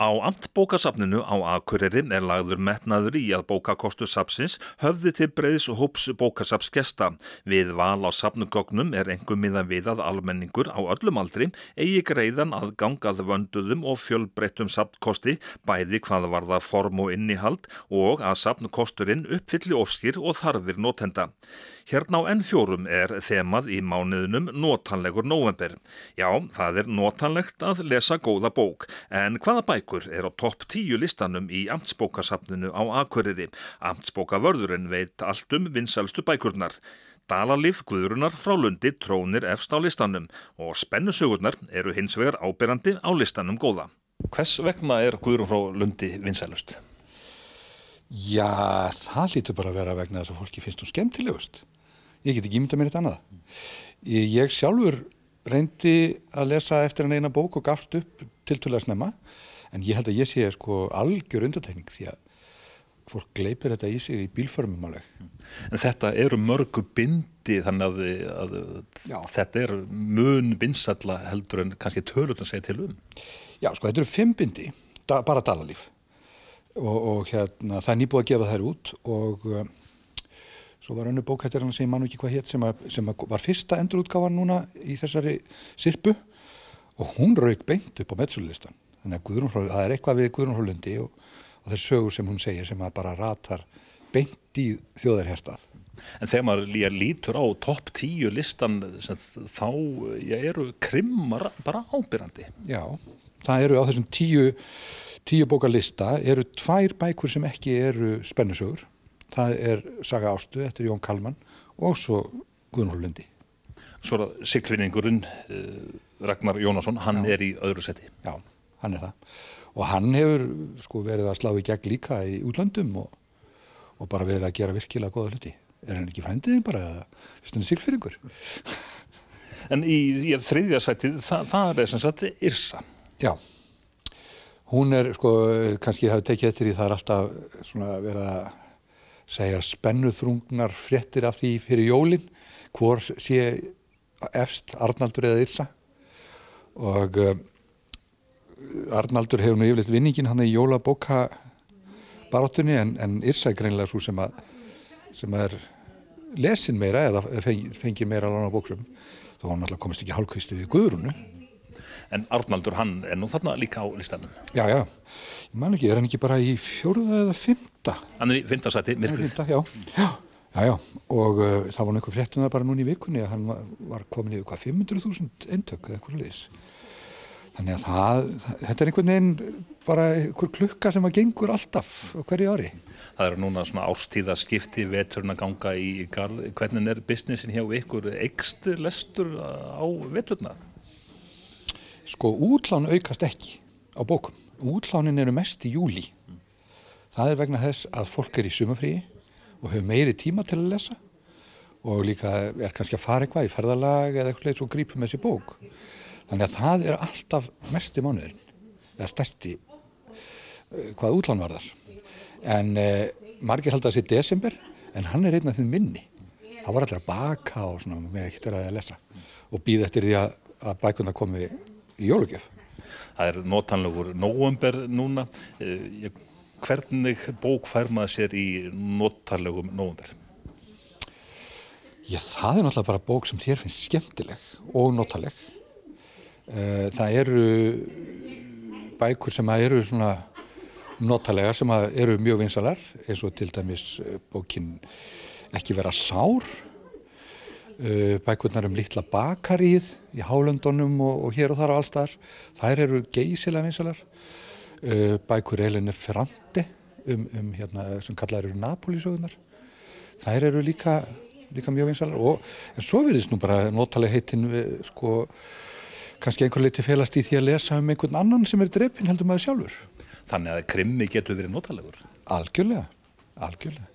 Á amtbókasafninu á Akureyri er lagður metnaður í að bókakostu safsins höfði til breyðs hóps bókasafsgesta. Við val á safnugögnum er engum miðan við að almenningur á öllum aldri eigi greiðan að gangað vönduðum og fjölbreyttum safnkosti bæði hvað var það form og innihald og að safnukosturinn uppfylli óskir og þarfir notenda. Hérna á N4 er þemað í mánuðinum notanlegur november. Já, það er notanlegt að lesa góða bók, en hvaða bæk Reykjavíkur er á topp tíu listanum í amtsbókasafninu á Akureyri. Amtsbókavörðurinn veit allt um vinsalstu bækurnar. Dalalif Guðrunar frá Lundi trónir efst á listanum og spennusögurnar eru hins vegar ábyrjandi á listanum góða. Hvers vegna er Guðrun frá Lundi vinsalust? Já, það lítur bara að vera vegna þess að fólki finnst hún skemmtilegust. Ég get ekki ímynda mér eitt annað. Ég sjálfur reyndi að lesa eftir hann eina bók og gafst upp til tullast nefna en ég held að ég sé sko algjör undatekning því að fólk gleipir þetta í sig í bílförmum alveg. En þetta eru mörgu bindi þannig að, að þetta er mun vinsalla heldur en kannski tölutun segja til um. Já, sko þetta eru fimm bindi, da, bara dalalíf og, og hérna það er nýbúið að gefa þær út og um, svo var önnu bókættir hann að segja mann og ekki hvað hétt sem, að, sem að var fyrsta endurútgáfa núna í þessari sirpu og hún raug beint upp á metsulistan þannig að Guðrúnfrá, það er eitthvað við Guðrúnfrálundi og, og þess sögur sem hún segir sem að bara ratar beint í þjóðarhertað. En þegar maður lítur á topp tíu listan þá eru krimmar bara ábyrjandi. Já, það eru á þessum tíu, tíu bókalista eru tvær bækur sem ekki eru spennusögur. Það er Saga Ástu eftir Jón Kalman og svo Guðnhólundi. Svo er það Sigtvinningurinn, eh, Ragnar Jónasson, hann Já. er í öðru seti. Já hann er það og hann hefur sko verið að slá í gegn líka í útlöndum og, og bara verið að gera virkilega goða hluti er hann ekki frændiðin bara eða sílfyringur En í, í þriðja sæti það, það er sem sagt Irsa Já hún er sko kannski hafi tekið eftir í það er alltaf svona verið að segja spennuþrungnar fréttir af því fyrir jólin hvort sé efst Arnaldur eða Irsa og Arnaldur hefur nú yfirleitt vinningin hann í jólabóka baráttunni en, en Irsa er greinlega svo sem að sem að er lesin meira eða fengi, fengi meira lána bóksum þá var hann alltaf komist ekki hálfkvistið í guðrunu En Arnaldur hann er nú þarna líka á listanum Já, já, ég man ekki, er hann ekki bara í fjóruða eða fymta? Hann er í fymta sæti, myrkrið já. já, já, já, og uh, það var náttúrulega fréttunar bara núni í vikunni að hann var komin í eitthvað 500.000 endök eða eitthvað leis þannig að það, þetta er einhvern veginn bara einhver klukka sem að gengur alltaf hverju ári. Það eru núna svona ástíðaskipti, veturna ganga í garð, hvernig er businessin hjá ykkur ekst lestur á veturna? Sko útlán aukast ekki á bókum. Útlánin eru mest í júli. Það er vegna þess að fólk er í sumafríi og hefur meiri tíma til að lesa og líka er kannski að fara eitthvað í ferðalag eða eitthvað eins og grípa með sér bók. Þannig að það er alltaf mest í mánuðin, eða stærsti eh, hvað útlán var þar. En eh, margir held að það sé desember, en hann er einn af því minni. Það var alltaf baka og svona með ekki til að lesa og býð eftir því að, að bækuna komi í jólugjöf. Það er notanlegur nóumber núna. Eh, hvernig bók fær maður sér í notanlegum nóumber? Já, það er náttúrulega bara bók sem þér finnst skemmtileg og notaleg Eh, það eru bækur sem eru svona notalegar sem eru mjög vinsalar eins og til dæmis eh, bókin ekki vera sár eh, bækurnar um litla bakaríð í Hálöndunum og, og hér og þar og allstaðar þær eru geysilega vinsalar bækur Elinu Ferrandi um, um hérna sem kallaður Napoli-sögurnar þær eru líka, líka mjög vinsalar og en svo verðist nú bara notaleg heitin við sko kannski einhver leiti felast í því að lesa um einhvern annan sem er drefin heldur maður sjálfur. Þannig að krimmi getur verið notalegur? Algjörlega, algjörlega.